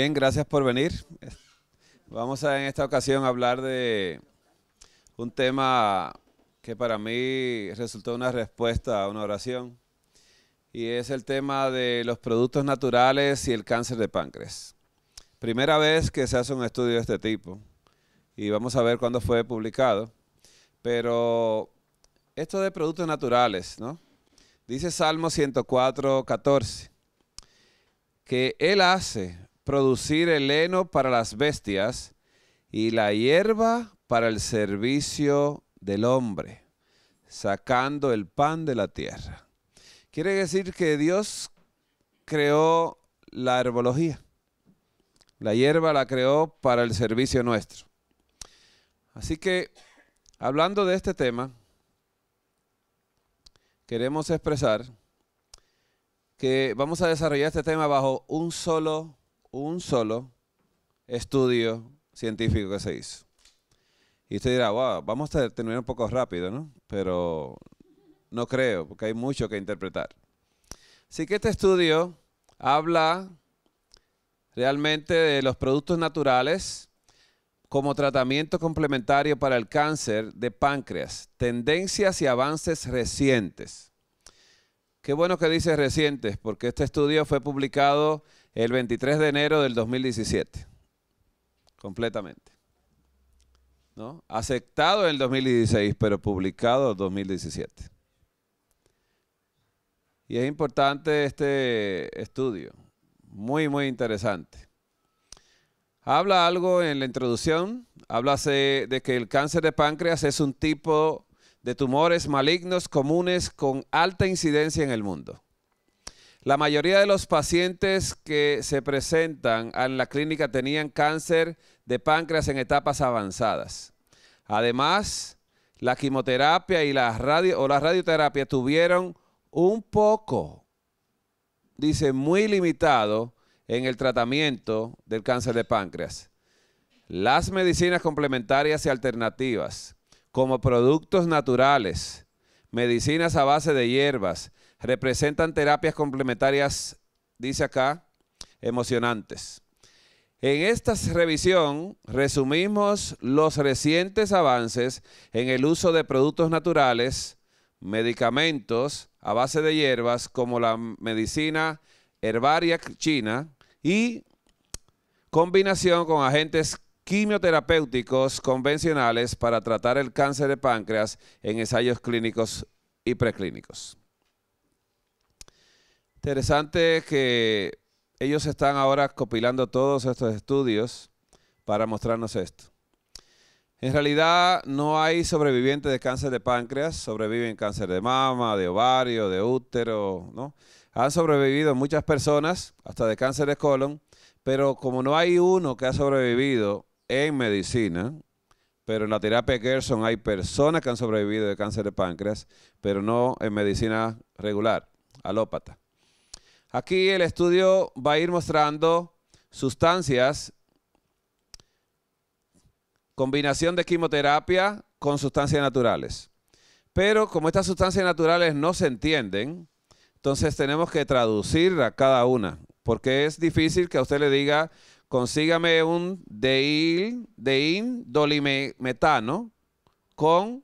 Bien, gracias por venir. Vamos a en esta ocasión hablar de un tema que para mí resultó una respuesta a una oración y es el tema de los productos naturales y el cáncer de páncreas. Primera vez que se hace un estudio de este tipo y vamos a ver cuándo fue publicado, pero esto de productos naturales, ¿no? Dice Salmo 104, 14, que Él hace producir el heno para las bestias y la hierba para el servicio del hombre, sacando el pan de la tierra. Quiere decir que Dios creó la herbología. La hierba la creó para el servicio nuestro. Así que, hablando de este tema, queremos expresar que vamos a desarrollar este tema bajo un solo un solo estudio científico que se hizo. Y usted dirá, wow, vamos a terminar un poco rápido, ¿no? Pero no creo, porque hay mucho que interpretar. Así que este estudio habla realmente de los productos naturales como tratamiento complementario para el cáncer de páncreas, tendencias y avances recientes. Qué bueno que dice recientes, porque este estudio fue publicado el 23 de enero del 2017. Completamente. ¿No? Aceptado en el 2016, pero publicado en 2017. Y es importante este estudio, muy, muy interesante. Habla algo en la introducción, habla de que el cáncer de páncreas es un tipo de tumores malignos comunes con alta incidencia en el mundo. La mayoría de los pacientes que se presentan en la clínica tenían cáncer de páncreas en etapas avanzadas. Además, la quimioterapia y la radio o la radioterapia tuvieron un poco, dice, muy limitado en el tratamiento del cáncer de páncreas. Las medicinas complementarias y alternativas, como productos naturales, medicinas a base de hierbas, representan terapias complementarias, dice acá, emocionantes. En esta revisión resumimos los recientes avances en el uso de productos naturales, medicamentos a base de hierbas como la medicina herbaria china y combinación con agentes quimioterapéuticos convencionales para tratar el cáncer de páncreas en ensayos clínicos y preclínicos. Interesante que ellos están ahora compilando todos estos estudios para mostrarnos esto. En realidad no hay sobrevivientes de cáncer de páncreas, sobreviven cáncer de mama, de ovario, de útero, ¿no? Han sobrevivido muchas personas, hasta de cáncer de colon, pero como no hay uno que ha sobrevivido en medicina, pero en la terapia Gerson hay personas que han sobrevivido de cáncer de páncreas, pero no en medicina regular, alópata. Aquí el estudio va a ir mostrando sustancias, combinación de quimioterapia con sustancias naturales. Pero como estas sustancias naturales no se entienden, entonces tenemos que traducir a cada una, porque es difícil que a usted le diga, consígame un deil, dolimetano con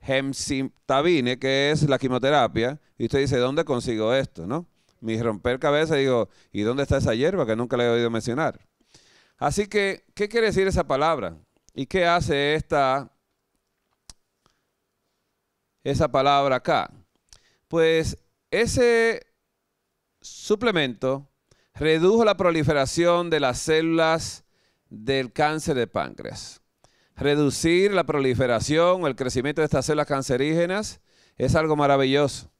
gemcitabine, que es la quimioterapia, y usted dice, ¿dónde consigo esto? ¿No? mi romper cabeza, digo, ¿y dónde está esa hierba que nunca le he oído mencionar? Así que, ¿qué quiere decir esa palabra? ¿Y qué hace esta esa palabra acá? Pues ese suplemento redujo la proliferación de las células del cáncer de páncreas. Reducir la proliferación o el crecimiento de estas células cancerígenas es algo maravilloso.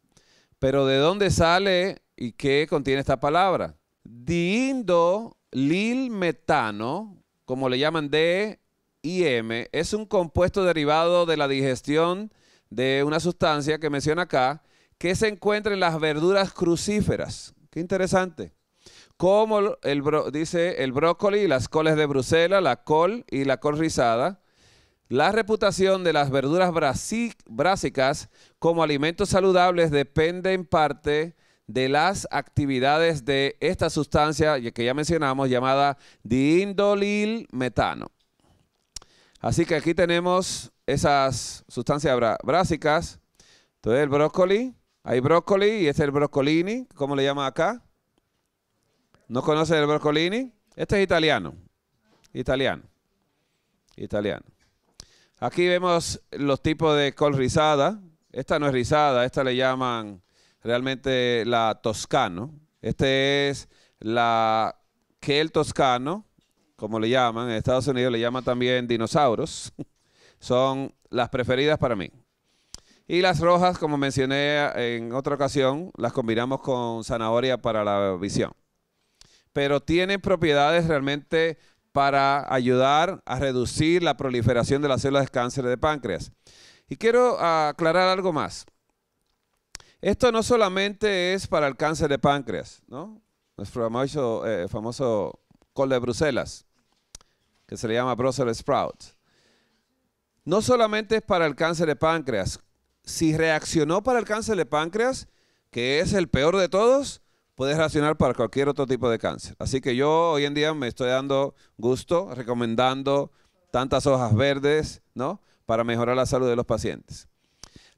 Pero ¿de dónde sale ¿Y qué contiene esta palabra? Diindolilmetano, como le llaman DIM, es un compuesto derivado de la digestión de una sustancia que menciona acá, que se encuentra en las verduras crucíferas. Qué interesante. Como el dice el brócoli, las coles de Bruselas, la col y la col rizada. La reputación de las verduras brásicas como alimentos saludables depende en parte de las actividades de esta sustancia que ya mencionamos llamada diindolil metano. Así que aquí tenemos esas sustancias brásicas. Entonces el brócoli, hay brócoli y este es el brocolini, ¿cómo le llaman acá? ¿No conoce el brocolini? Este es italiano, italiano, italiano. Aquí vemos los tipos de col rizada. Esta no es rizada, esta le llaman realmente la Toscano. Este es la que el Toscano, como le llaman, en Estados Unidos le llaman también dinosaurios. Son las preferidas para mí. Y las rojas, como mencioné en otra ocasión, las combinamos con zanahoria para la visión. Pero tienen propiedades realmente para ayudar a reducir la proliferación de las células de cáncer de páncreas. Y quiero aclarar algo más. Esto no solamente es para el cáncer de páncreas, ¿no? Nuestro famoso, eh, famoso col de Bruselas, que se le llama Brussels sprout. No solamente es para el cáncer de páncreas. Si reaccionó para el cáncer de páncreas, que es el peor de todos, puede reaccionar para cualquier otro tipo de cáncer. Así que yo hoy en día me estoy dando gusto recomendando tantas hojas verdes, ¿no? Para mejorar la salud de los pacientes.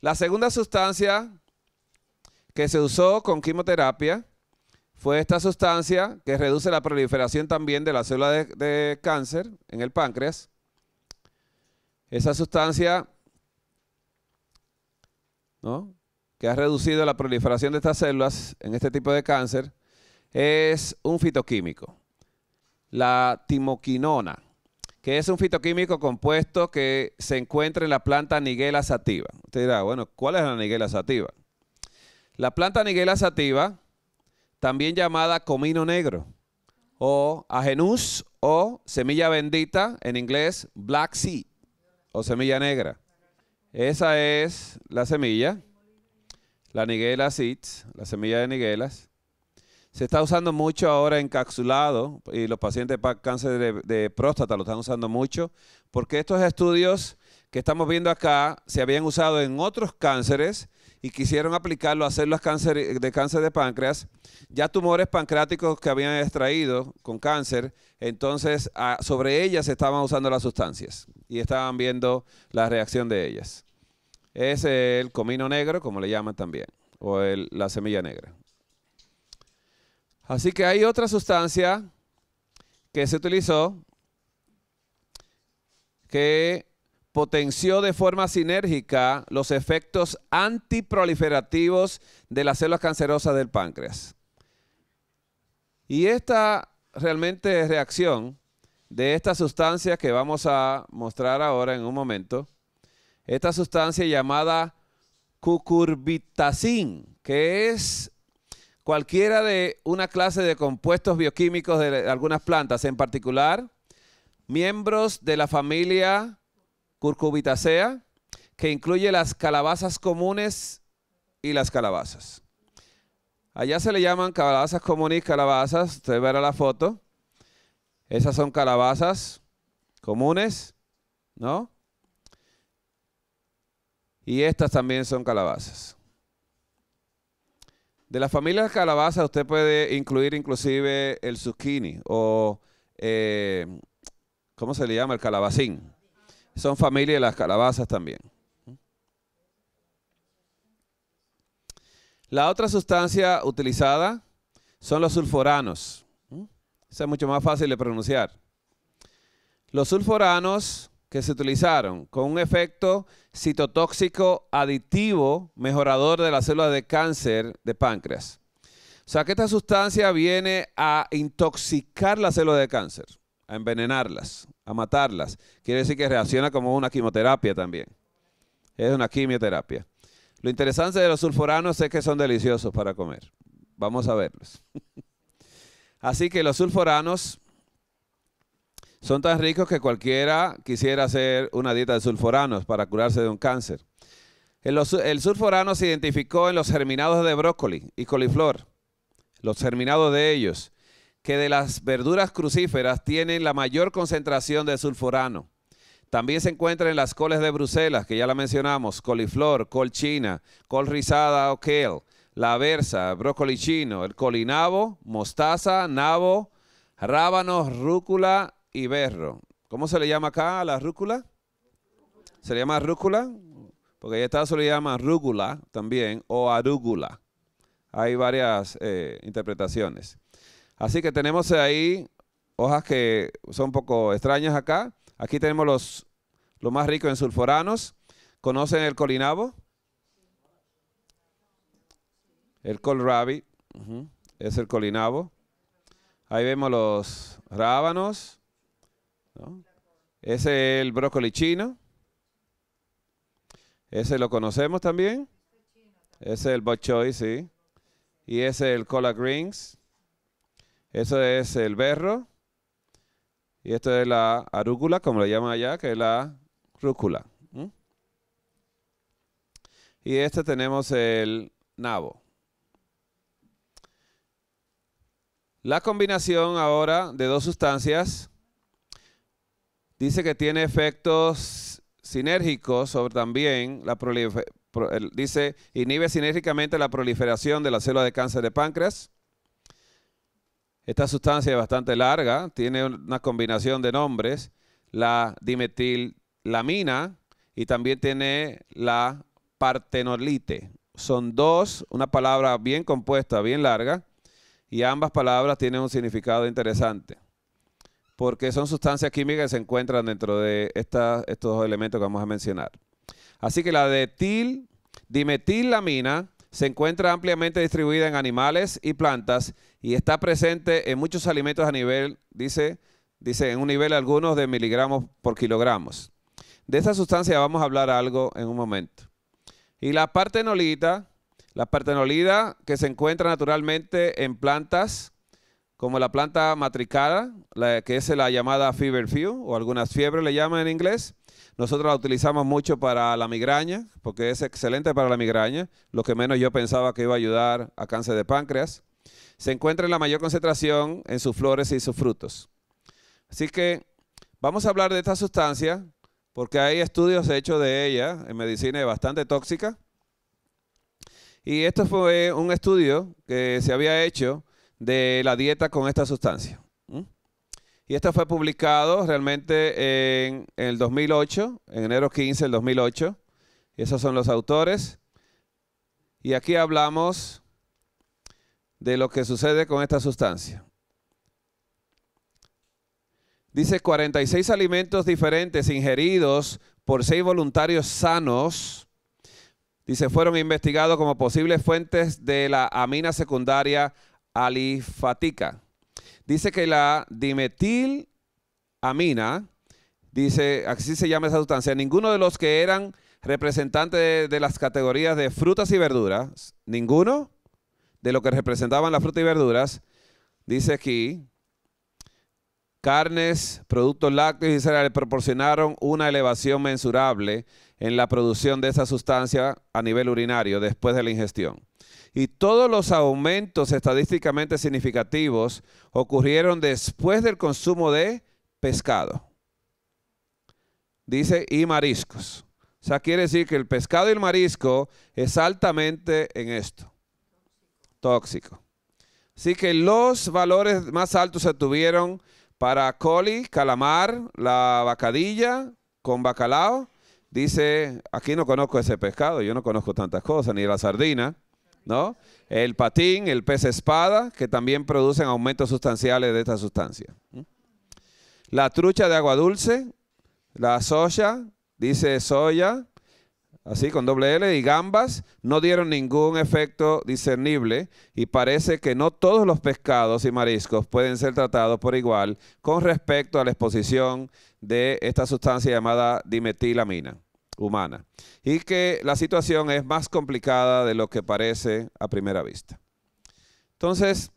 La segunda sustancia que se usó con quimioterapia fue esta sustancia que reduce la proliferación también de la célula de, cáncer en el páncreas. Esa sustancia que ha reducido la proliferación de estas células en este tipo de cáncer es un fitoquímico, la timoquinona, que es un fitoquímico compuesto que se encuentra en la planta nigela sativa. Usted dirá, bueno, ¿cuál es la nigela sativa? La planta niguela sativa, también llamada comino negro, o agenus, o semilla bendita, en inglés black seed, o semilla negra. Esa es la semilla, la niguela seeds, la semilla de niguelas. Se está usando mucho ahora encapsulado y los pacientes para cáncer de, de próstata lo están usando mucho porque estos estudios que estamos viendo acá se habían usado en otros cánceres y quisieron aplicarlo a células eh, de cáncer de páncreas, ya tumores pancreáticos que habían extraído con cáncer, entonces ah, sobre ellas estaban usando las sustancias y estaban viendo la reacción de ellas. Es el comino negro, como le llaman también, o la semilla negra. Así que hay otra sustancia que se utilizó que potenció de forma sinérgica los efectos antiproliferativos de las células cancerosas del páncreas. Y esta realmente reacción de esta sustancia que vamos a mostrar ahora en un momento, esta sustancia llamada cucurbitacin, que es cualquiera de una clase de compuestos bioquímicos de algunas plantas, en particular miembros de la familia curcubitacea, que incluye las calabazas comunes y las calabazas. Allá se le llaman calabazas comunes y calabazas, usted verá la foto. Esas son calabazas comunes, ¿no? Y estas también son calabazas. De la familia de calabazas usted puede incluir inclusive el zucchini o, eh, ¿cómo se le llama? El calabacín. Son familia de las calabazas también. La otra sustancia utilizada son los sulforanos. Esa es mucho más fácil de pronunciar. Los sulforanos que se utilizaron con un efecto citotóxico aditivo mejorador de las células de cáncer de páncreas. O sea que esta sustancia viene a intoxicar las células de cáncer, a envenenarlas a matarlas. Quiere decir que reacciona como una quimioterapia también. Es una quimioterapia. Lo interesante de los sulforanos es que son deliciosos para comer. Vamos a verlos. Así que los sulforanos son tan ricos que cualquiera quisiera hacer una dieta de sulforanos para curarse de un cáncer. El, el, sulforano se identificó en los germinados de brócoli y coliflor, los germinados de ellos que de las verduras crucíferas tienen la mayor concentración de sulforano. También se encuentra en las coles de Bruselas, que ya la mencionamos, coliflor, col china, col rizada o kale, la versa, brócoli chino, el colinabo, mostaza, nabo, rábanos, rúcula y berro. ¿Cómo se le llama acá a la rúcula? ¿Se le llama rúcula? Porque en Estados Unidos le llama rúcula también o arúgula. Hay varias eh, interpretaciones. Así que tenemos ahí hojas que son un poco extrañas acá. Aquí tenemos los, lo más ricos en sulforanos. ¿Conocen el colinabo? El col rabbit Es el colinabo. Ahí vemos los rábanos. Ese Es el brócoli chino. Ese lo conocemos también. Ese es el bok choy, sí. Y ese es el cola greens. Eso es el berro. Y esto es la arúcula, como lo llaman allá, que es la rúcula. Y este tenemos el nabo. La combinación ahora de dos sustancias dice que tiene efectos sinérgicos sobre también la dice, inhibe sinérgicamente la proliferación de las células de cáncer de páncreas esta sustancia es bastante larga, tiene una combinación de nombres, la dimetilamina y también tiene la partenolite. Son dos, una palabra bien compuesta, bien larga, y ambas palabras tienen un significado interesante, porque son sustancias químicas que se encuentran dentro de estos elementos que vamos a mencionar. Así que la de dimetilamina se encuentra ampliamente distribuida en animales y plantas y está presente en muchos alimentos a nivel, dice, dice en un nivel algunos de miligramos por kilogramos. De esta sustancia vamos a hablar algo en un momento. Y la partenolita, la partenolida que se encuentra naturalmente en plantas, como la planta matricada, que es la llamada fever few, o algunas fiebres le llaman en inglés, nosotros la utilizamos mucho para la migraña, porque es excelente para la migraña, lo que menos yo pensaba que iba a ayudar a cáncer de páncreas. Se encuentra en la mayor concentración en sus flores y sus frutos. Así que vamos a hablar de esta sustancia, porque hay estudios hechos de ella en medicina bastante tóxica. Y esto fue un estudio que se había hecho de la dieta con esta sustancia. Y esto fue publicado realmente en, el 2008, en enero 15 del 2008. esos son los autores. Y aquí hablamos de lo que sucede con esta sustancia. Dice 46 alimentos diferentes ingeridos por seis voluntarios sanos. Dice, fueron investigados como posibles fuentes de la amina secundaria alifática. Dice que la dimetilamina, dice, así se llama esa sustancia, ninguno de los que eran representantes de, las categorías de frutas y verduras, ninguno de los que representaban las frutas y verduras, dice aquí, carnes, productos lácteos y cereales proporcionaron una elevación mensurable en la producción de esa sustancia a nivel urinario después de la ingestión y todos los aumentos estadísticamente significativos ocurrieron después del consumo de pescado. Dice, y mariscos. O sea, quiere decir que el pescado y el marisco es altamente en esto, tóxico. Así que los valores más altos se tuvieron para coli, calamar, la bacadilla con bacalao. Dice, aquí no conozco ese pescado, yo no conozco tantas cosas, ni la sardina. ¿no? El patín, el pez espada, que también producen aumentos sustanciales de esta sustancia. La trucha de agua dulce, la soya, dice soya, así con doble L, y gambas no dieron ningún efecto discernible y parece que no todos los pescados y mariscos pueden ser tratados por igual con respecto a la exposición de esta sustancia llamada dimetilamina humana y que la situación es más complicada de lo que parece a primera vista. Entonces,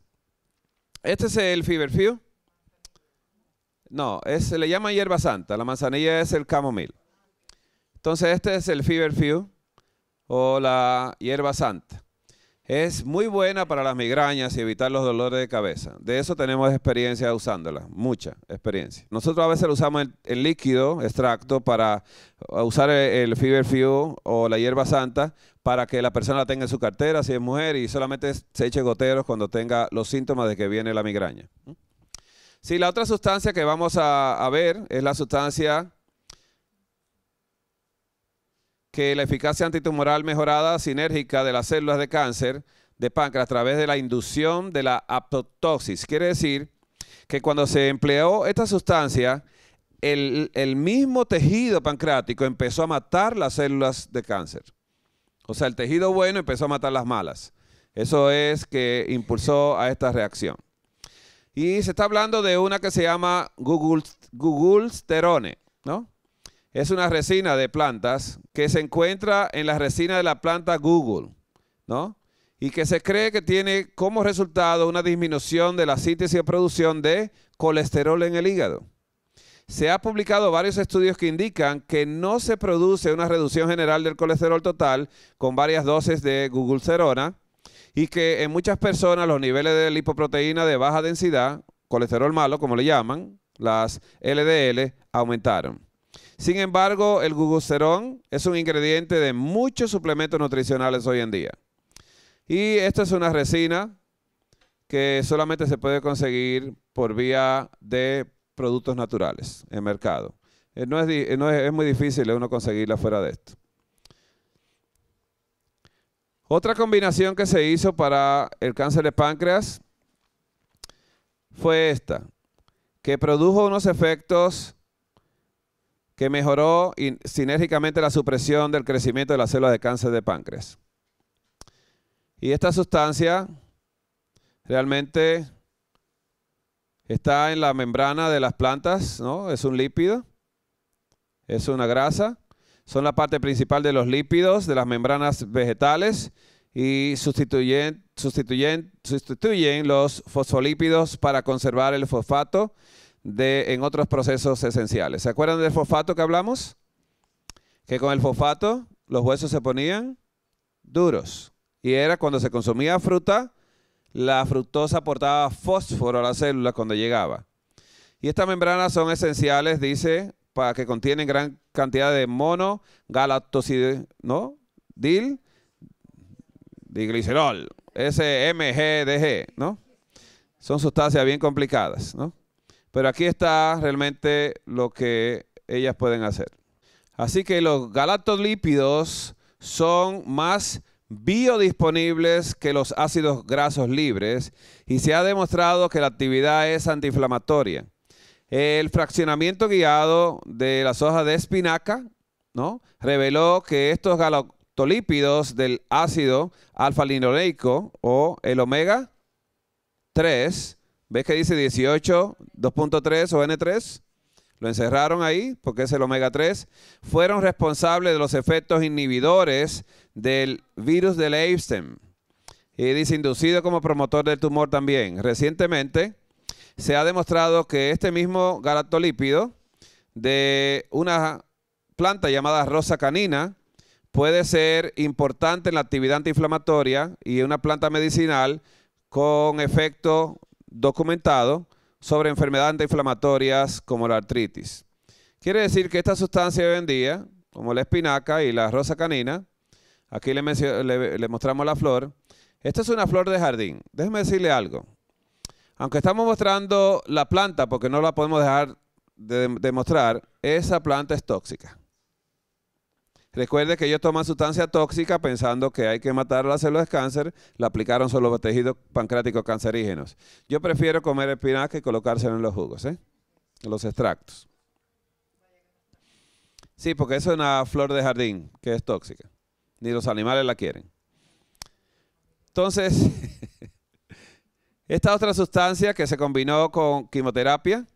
este es el Feverfew. No, se le llama hierba santa, la manzanilla es el camomil. Entonces, este es el Feverfew o la hierba santa. Es muy buena para las migrañas y evitar los dolores de cabeza. De eso tenemos experiencia usándola, mucha experiencia. Nosotros a veces usamos el, líquido extracto para eh, usar el, Fever Fuel o la hierba santa para que la persona la tenga en su cartera si es mujer y solamente se eche goteros cuando tenga los síntomas de que viene la migraña. ¿Mm? Sí, la otra sustancia que vamos a ver es la sustancia que la eficacia antitumoral mejorada sinérgica de las células de cáncer de páncreas a través de la inducción de la apoptosis. Quiere decir que cuando se empleó esta sustancia, el, mismo tejido pancreático empezó a matar las células de cáncer. O sea, el tejido bueno empezó a matar las malas. Eso es que impulsó a esta reacción. Y se está hablando de una que se llama Google, Google Sterone, ¿no? es una resina de plantas que se encuentra en la resina de la planta Google, ¿no? Y que se cree que tiene como resultado una disminución de la síntesis y producción de colesterol en el hígado. Se ha publicado varios estudios que indican que no se produce una reducción general del colesterol total con varias dosis de Googlecerona y que en muchas personas los niveles de lipoproteína de baja densidad, colesterol malo como le llaman, las LDL, aumentaron. Sin embargo, el gugucerón es un ingrediente de muchos suplementos nutricionales hoy en día. Y esta es una resina que solamente se puede conseguir por vía de productos naturales en mercado. Eh, eh, es, es muy difícil eh, uno conseguirla fuera de esto. Otra combinación que se hizo para el cáncer de páncreas fue esta, que produjo unos efectos que mejoró sinérgicamente la supresión del crecimiento de las células de cáncer de páncreas. Y esta sustancia realmente está en la membrana de las plantas, ¿no? Es un lípido, es una grasa, son la parte principal de los lípidos de las membranas vegetales y sustituyen, sustituyen los fosfolípidos para conservar el fosfato de, en otros procesos esenciales. ¿Se acuerdan del fosfato que hablamos? Que con el fosfato los huesos se ponían duros. Y era cuando se consumía fruta, la fructosa aportaba fósforo a las células cuando llegaba. Y estas membranas son esenciales, dice, para que contienen gran cantidad de mono, galactosid, ¿no? Dil, diglicerol, SMGDG, ¿no? Son sustancias bien complicadas, ¿no? Pero aquí está realmente lo que ellas pueden hacer. Así que los galactolípidos son más biodisponibles que los ácidos grasos libres y se ha demostrado que la actividad es antiinflamatoria. El fraccionamiento guiado de las hojas de espinaca ¿no? reveló que estos galactolípidos del ácido alfa-linoleico o el omega 3 ¿Ves que dice 18, 2.3 o N3? Lo encerraron ahí porque es el omega 3. Fueron responsables de los efectos inhibidores del virus del Epstein. Y dice inducido como promotor del tumor también. Recientemente se ha demostrado que este mismo galactolípido de una planta llamada rosa canina puede ser importante en la actividad antiinflamatoria y una planta medicinal con efecto documentado sobre enfermedades antiinflamatorias como la artritis. Quiere decir que esta sustancia hoy en día, como la espinaca y la rosa canina, aquí le, mostramos la flor, esta es una flor de jardín. Déjeme decirle algo. Aunque estamos mostrando la planta, porque no la podemos dejar de mostrar, esa planta es tóxica. Recuerde que ellos toman sustancia tóxica pensando que hay que matar las células de cáncer, la aplicaron sobre los tejidos pancráticos cancerígenos. Yo prefiero comer espinaca y colocárselo en los jugos, ¿eh? los extractos. Sí, porque eso es una flor de jardín que es tóxica. Ni los animales la quieren. Entonces, esta otra sustancia que se combinó con quimioterapia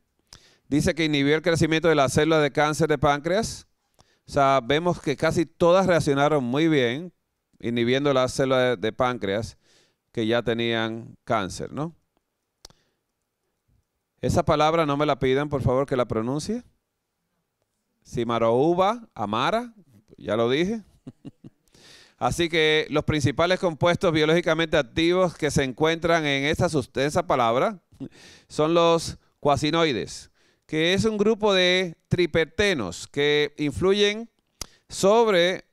dice que inhibió el crecimiento de las células de cáncer de páncreas o sea, vemos que casi todas reaccionaron muy bien, inhibiendo las células de, páncreas que ya tenían cáncer, ¿no? Esa palabra no me la pidan, por favor, que la pronuncie. Simarouba, amara, ya lo dije. Así que los principales compuestos biológicamente activos que se encuentran en esa palabra son los cuasinoides, que es un grupo de tripertenos que influyen sobre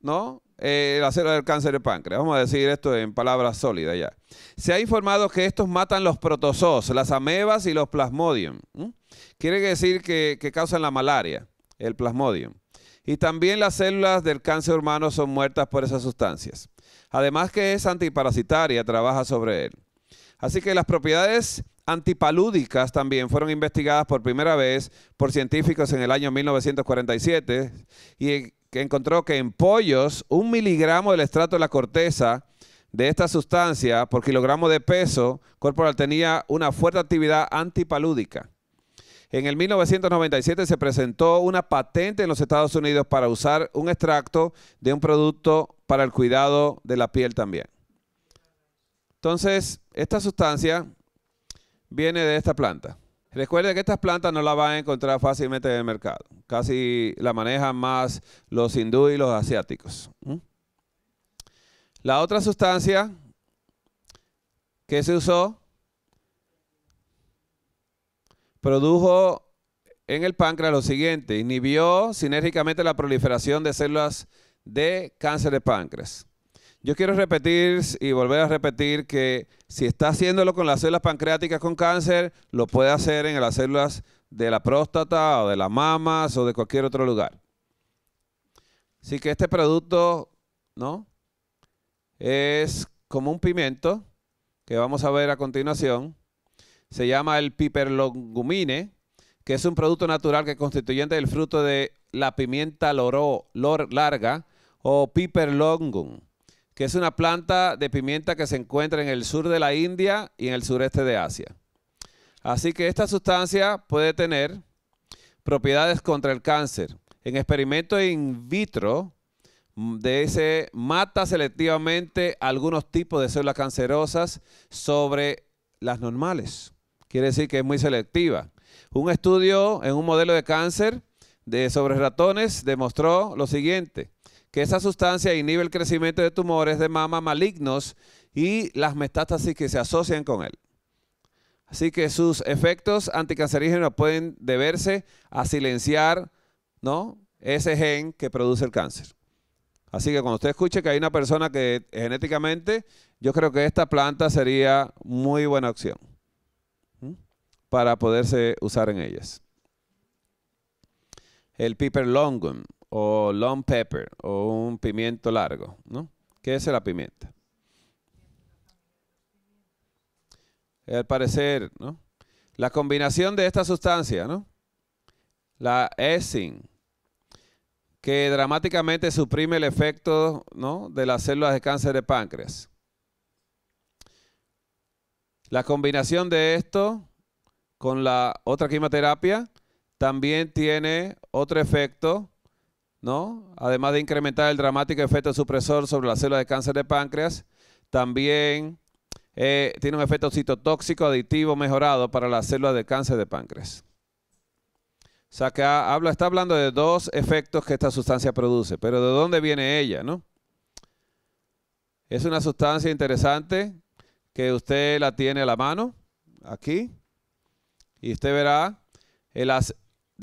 ¿no? Eh, la célula del cáncer de páncreas. Vamos a decir esto en palabras sólidas ya. Se ha informado que estos matan los protozoos, las amebas y los plasmodium. Quiere decir que, que causan la malaria, el plasmodium. Y también las células del cáncer humano son muertas por esas sustancias. Además que es antiparasitaria, trabaja sobre él. Así que las propiedades antipalúdicas también fueron investigadas por primera vez por científicos en el año 1947 y que encontró que en pollos un miligramo del estrato de la corteza de esta sustancia por kilogramo de peso corporal tenía una fuerte actividad antipalúdica. En el 1997 se presentó una patente en los Estados Unidos para usar un extracto de un producto para el cuidado de la piel también. Entonces, esta sustancia viene de esta planta. Recuerde que estas plantas no la van a encontrar fácilmente en el mercado. Casi la manejan más los hindúes y los asiáticos. La otra sustancia que se usó produjo en el páncreas lo siguiente, inhibió sinérgicamente la proliferación de células de cáncer de páncreas. Yo quiero repetir y volver a repetir que si está haciéndolo con las células pancreáticas con cáncer, lo puede hacer en las células de la próstata o de las mamas o de cualquier otro lugar. Así que este producto, ¿no? Es como un pimiento que vamos a ver a continuación. Se llama el piperlongumine, que es un producto natural que constituyente del fruto de la pimienta loro, larga o piperlongum que es una planta de pimienta que se encuentra en el sur de la India y en el sureste de Asia. Así que esta sustancia puede tener propiedades contra el cáncer. En experimentos in vitro mm, de ese mata selectivamente algunos tipos de células cancerosas sobre las normales. Quiere decir que es muy selectiva. Un estudio en un modelo de cáncer de sobre ratones demostró lo siguiente que esa sustancia inhibe el crecimiento de tumores de mama malignos y las metástasis que se asocian con él. Así que sus efectos anticancerígenos pueden deberse a silenciar ¿no? ese gen que produce el cáncer. Así que cuando usted escuche que hay una persona que genéticamente, yo creo que esta planta sería muy buena opción para poderse usar en ellas. El piper longum o long pepper o un pimiento largo, ¿no? ¿Qué es la pimienta? Al parecer, ¿no? La combinación de esta sustancia, ¿no? La esin, que dramáticamente suprime el efecto, ¿no? De las células de cáncer de páncreas. La combinación de esto con la otra quimioterapia también tiene otro efecto Además de incrementar el dramático efecto supresor sobre las células de cáncer de páncreas, también eh, tiene un efecto citotóxico aditivo mejorado para las células de cáncer de páncreas. O sea, que habla, está hablando de dos efectos que esta sustancia produce, pero ¿de dónde viene ella, Es una sustancia interesante que usted la tiene a la mano, aquí, y usted verá el,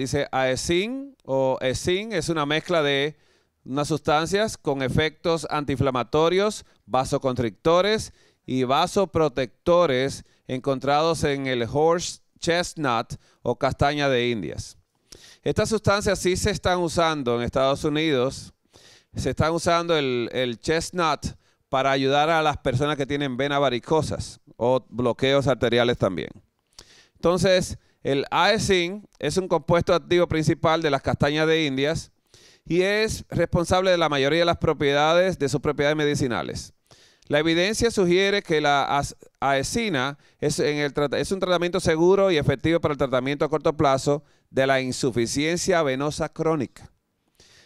Dice aesin o esin es una mezcla de unas sustancias con efectos antiinflamatorios, vasoconstrictores y vasoprotectores encontrados en el horse chestnut o castaña de indias. Estas sustancias sí se están usando en Estados Unidos. Se están usando el, el chestnut para ayudar a las personas que tienen venas varicosas o bloqueos arteriales también. Entonces, el aesin es un compuesto activo principal de las castañas de Indias y es responsable de la mayoría de las propiedades de sus propiedades medicinales. La evidencia sugiere que la aesina es, es un tratamiento seguro y efectivo para el tratamiento a corto plazo de la insuficiencia venosa crónica.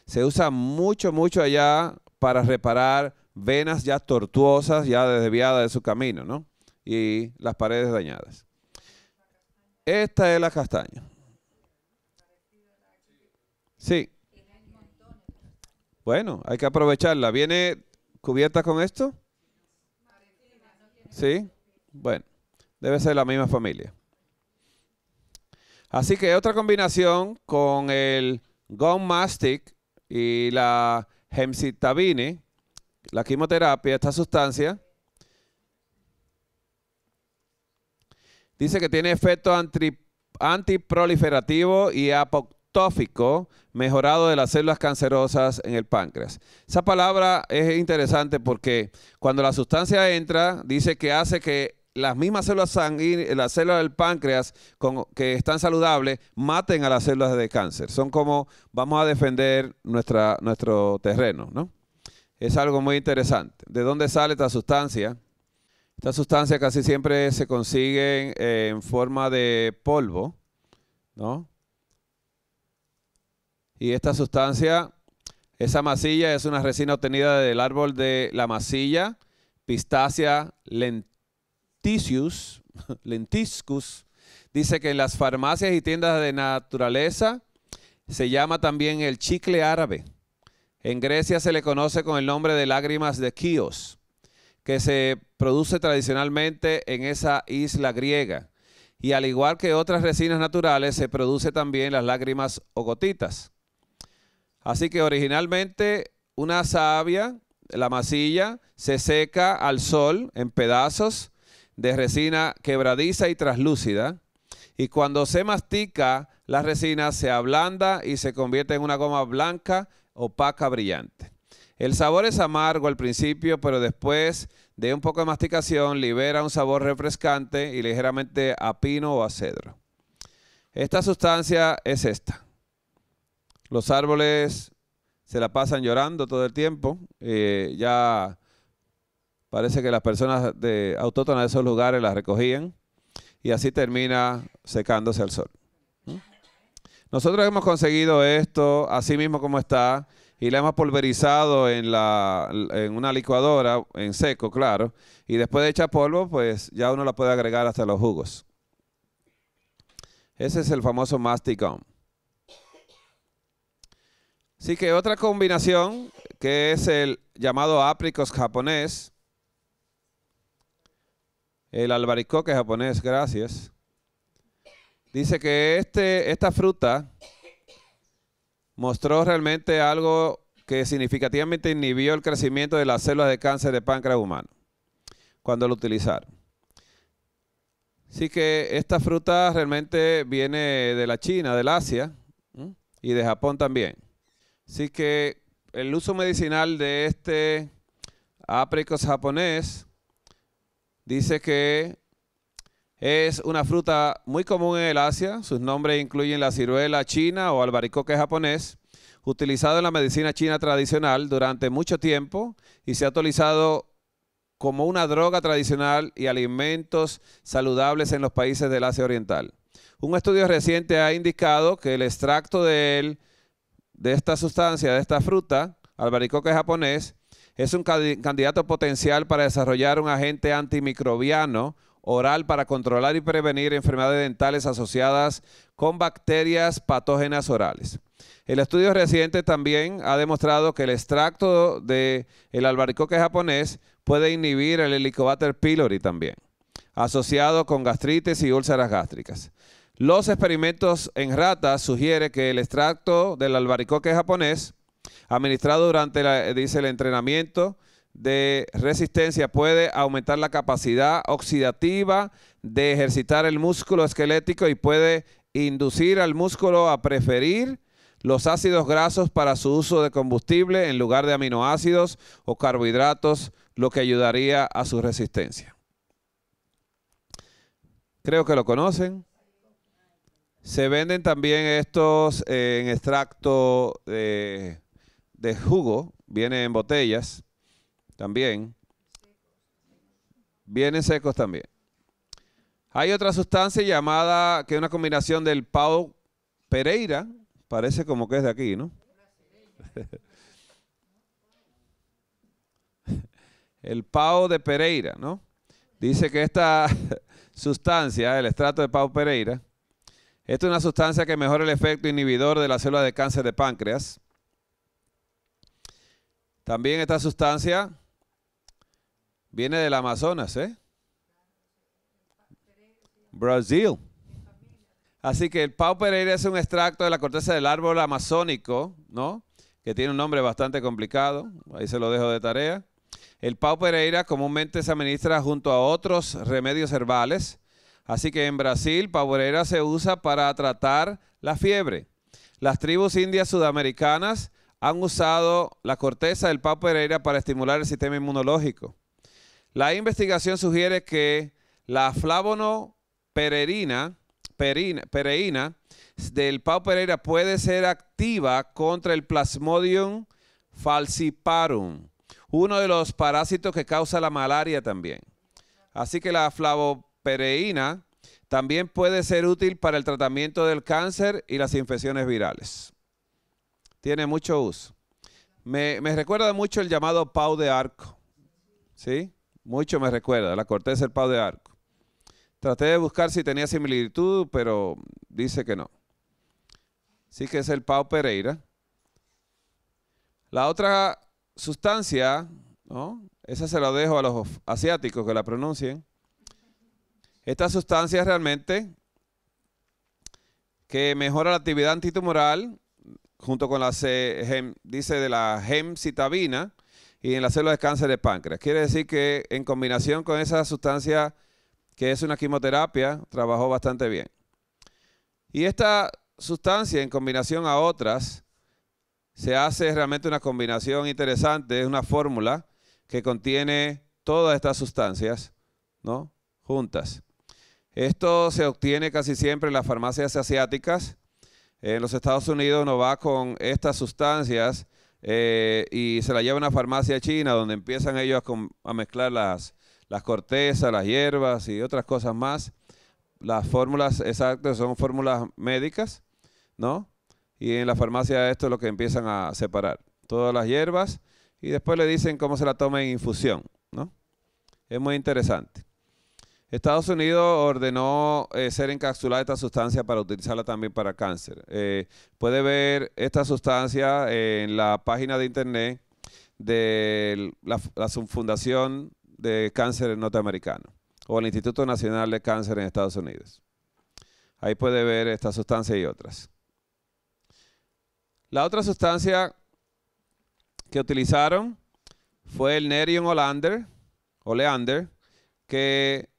Se usa mucho, mucho allá para reparar venas ya tortuosas, ya desviadas de su camino, ¿no? Y las paredes dañadas. Esta es la castaña. Sí. Bueno, hay que aprovecharla. ¿Viene cubierta con esto? Sí. Bueno, debe ser la misma familia. Así que otra combinación con el Gone Mastic y la gemcitabine, la quimioterapia, esta sustancia, Dice que tiene efecto antiproliferativo y apoptófico mejorado de las células cancerosas en el páncreas. Esa palabra es interesante porque cuando la sustancia entra, dice que hace que las mismas células sanguíneas, las células del páncreas que están saludables, maten a las células de cáncer. Son como vamos a defender nuestro terreno, ¿no? Es algo muy interesante. ¿De dónde sale esta sustancia? Esta sustancia casi siempre se consigue en forma de polvo, ¿no? Y esta sustancia, esa masilla es una resina obtenida del árbol de la masilla, Pistacia lenticius, lentiscus. Dice que en las farmacias y tiendas de naturaleza se llama también el chicle árabe. En Grecia se le conoce con el nombre de lágrimas de Kios que se produce tradicionalmente en esa isla griega. Y al igual que otras resinas naturales, se produce también las lágrimas o gotitas. Así que originalmente una savia, la masilla, se seca al sol en pedazos de resina quebradiza y traslúcida. Y cuando se mastica, la resina se ablanda y se convierte en una goma blanca, opaca, brillante. El sabor es amargo al principio, pero después de un poco de masticación libera un sabor refrescante y ligeramente a pino o a cedro. Esta sustancia es esta. Los árboles se la pasan llorando todo el tiempo. Eh, ya parece que las personas de autóctonas de esos lugares las recogían y así termina secándose al sol. Nosotros hemos conseguido esto así mismo como está y la hemos pulverizado en, en una licuadora, en seco, claro. Y después de echar polvo, pues ya uno la puede agregar hasta los jugos. Ese es el famoso masticón. Así que otra combinación que es el llamado apricos japonés. El albaricoque japonés, gracias. Dice que este, esta fruta mostró realmente algo que significativamente inhibió el crecimiento de las células de cáncer de páncreas humano cuando lo utilizaron. Así que esta fruta realmente viene de la China, del Asia y de Japón también. Así que el uso medicinal de este apricot japonés dice que es una fruta muy común en el Asia. Sus nombres incluyen la ciruela china o albaricoque japonés, utilizado en la medicina china tradicional durante mucho tiempo y se ha utilizado como una droga tradicional y alimentos saludables en los países del Asia Oriental. Un estudio reciente ha indicado que el extracto de, de esta sustancia, de esta fruta, albaricoque japonés, es un candidato potencial para desarrollar un agente antimicrobiano oral para controlar y prevenir enfermedades dentales asociadas con bacterias patógenas orales. El estudio reciente también ha demostrado que el extracto de el albaricoque japonés puede inhibir el Helicobacter pylori también, asociado con gastritis y úlceras gástricas. Los experimentos en ratas sugieren que el extracto del albaricoque japonés administrado durante dice el entrenamiento de resistencia puede aumentar la capacidad oxidativa de ejercitar el músculo esquelético y puede inducir al músculo a preferir los ácidos grasos para su uso de combustible en lugar de aminoácidos o carbohidratos, lo que ayudaría a su resistencia. Creo que lo conocen. Se venden también estos eh, en extracto eh, de jugo, viene en botellas. También. Vienen secos también. Hay otra sustancia llamada, que es una combinación del Pau Pereira, parece como que es de aquí, ¿no? El Pau de Pereira, ¿no? Dice que esta sustancia, el estrato de Pau Pereira, esta es una sustancia que mejora el efecto inhibidor de la célula de cáncer de páncreas. También esta sustancia Viene del Amazonas, ¿eh? Brasil. Así que el pau pereira es un extracto de la corteza del árbol amazónico, ¿no? Que tiene un nombre bastante complicado. Ahí se lo dejo de tarea. El pau pereira comúnmente se administra junto a otros remedios herbales. Así que en Brasil, pau pereira se usa para tratar la fiebre. Las tribus indias sudamericanas han usado la corteza del pau pereira para estimular el sistema inmunológico. La investigación sugiere que la flavonopererina perina, pereína, del Pau Pereira puede ser activa contra el Plasmodium falciparum, uno de los parásitos que causa la malaria también. Así que la flavopereína también puede ser útil para el tratamiento del cáncer y las infecciones virales. Tiene mucho uso. Me, me recuerda mucho el llamado Pau de Arco. ¿Sí? Mucho me recuerda, la corteza del pau de arco. Traté de buscar si tenía similitud, pero dice que no. Sí que es el pau Pereira. La otra sustancia, ¿no? Esa se la dejo a los asiáticos que la pronuncien. Esta sustancia realmente que mejora la actividad antitumoral junto con la C, dice de la gemcitabina y en las células de cáncer de páncreas. Quiere decir que en combinación con esa sustancia que es una quimioterapia, trabajó bastante bien. Y esta sustancia en combinación a otras, se hace realmente una combinación interesante, es una fórmula que contiene todas estas sustancias, ¿no? Juntas. Esto se obtiene casi siempre en las farmacias asiáticas. En los Estados Unidos uno va con estas sustancias eh, y se la lleva a una farmacia china donde empiezan ellos a, mezclar las, las cortezas, las hierbas y otras cosas más. Las fórmulas exactas son fórmulas médicas, ¿no? Y en la farmacia esto es lo que empiezan a separar. Todas las hierbas y después le dicen cómo se la toma en infusión, ¿no? Es muy interesante. Estados Unidos ordenó eh, ser encapsulada esta sustancia para utilizarla también para cáncer. Eh, puede ver esta sustancia eh, en la página de internet de la, Fundación de Cáncer Norteamericano o el Instituto Nacional de Cáncer en Estados Unidos. Ahí puede ver esta sustancia y otras. La otra sustancia que utilizaron fue el Nerium Oleander, Oleander que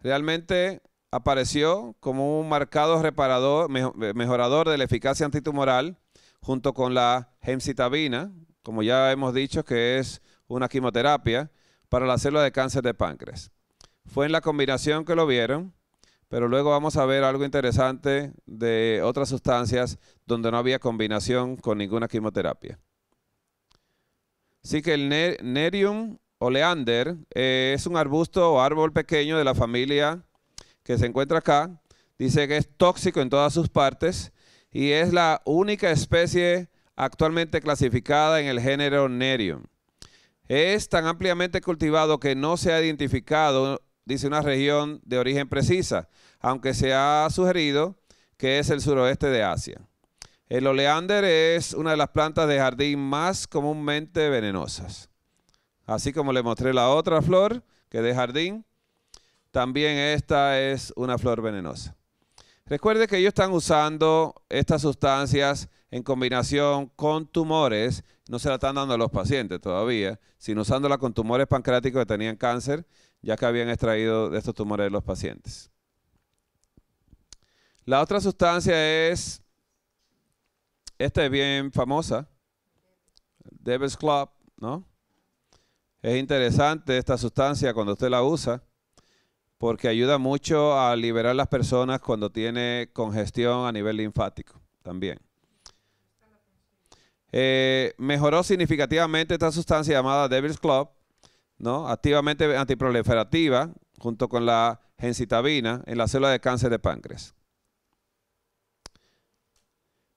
realmente apareció como un marcado reparador, eh, mejorador de la eficacia antitumoral junto con la gemcitabina, como ya hemos dicho que es una quimioterapia para la célula de cáncer de páncreas. Fue en la combinación que lo vieron, pero luego vamos a ver algo interesante de otras sustancias donde no había combinación con ninguna quimioterapia. Así que el nerium oleander eh, es un arbusto o árbol pequeño de la familia que se encuentra acá. Dice que es tóxico en todas sus partes y es la única especie actualmente clasificada en el género Nerium. Es tan ampliamente cultivado que no se ha identificado, dice una región de origen precisa, aunque se ha sugerido que es el suroeste de Asia. El oleander es una de las plantas de jardín más comúnmente venenosas. Así como le mostré la otra flor que de jardín, también esta es una flor venenosa. Recuerde que ellos están usando estas sustancias en combinación con tumores, no se la están dando a los pacientes todavía, sino usándola con tumores pancreáticos que tenían cáncer, ya que habían extraído de estos tumores de los pacientes. La otra sustancia es, esta es bien famosa, Devil's Club, ¿no? Es interesante esta sustancia cuando usted la usa, porque ayuda mucho a liberar a las personas cuando tiene congestión a nivel linfático también. Eh, mejoró significativamente esta sustancia llamada Devil's Club, ¿no? activamente antiproliferativa, junto con la gencitabina, en la célula de cáncer de páncreas.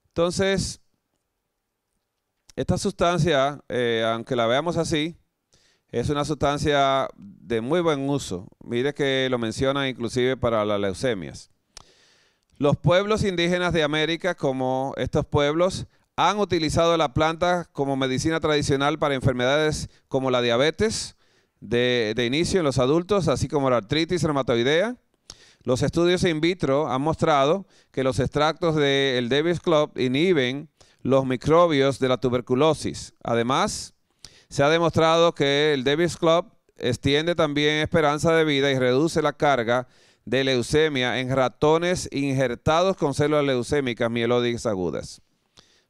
Entonces, esta sustancia, eh, aunque la veamos así, es una sustancia de muy buen uso. Mire que lo menciona inclusive para las leucemias. Los pueblos indígenas de América, como estos pueblos, han utilizado la planta como medicina tradicional para enfermedades como la diabetes de, inicio en los adultos, así como la artritis reumatoidea. Los estudios in vitro han mostrado que los extractos del de Davis Club inhiben los microbios de la tuberculosis. Además, se ha demostrado que el Davis Club extiende también esperanza de vida y reduce la carga de leucemia en ratones injertados con células leucémicas mielódicas agudas.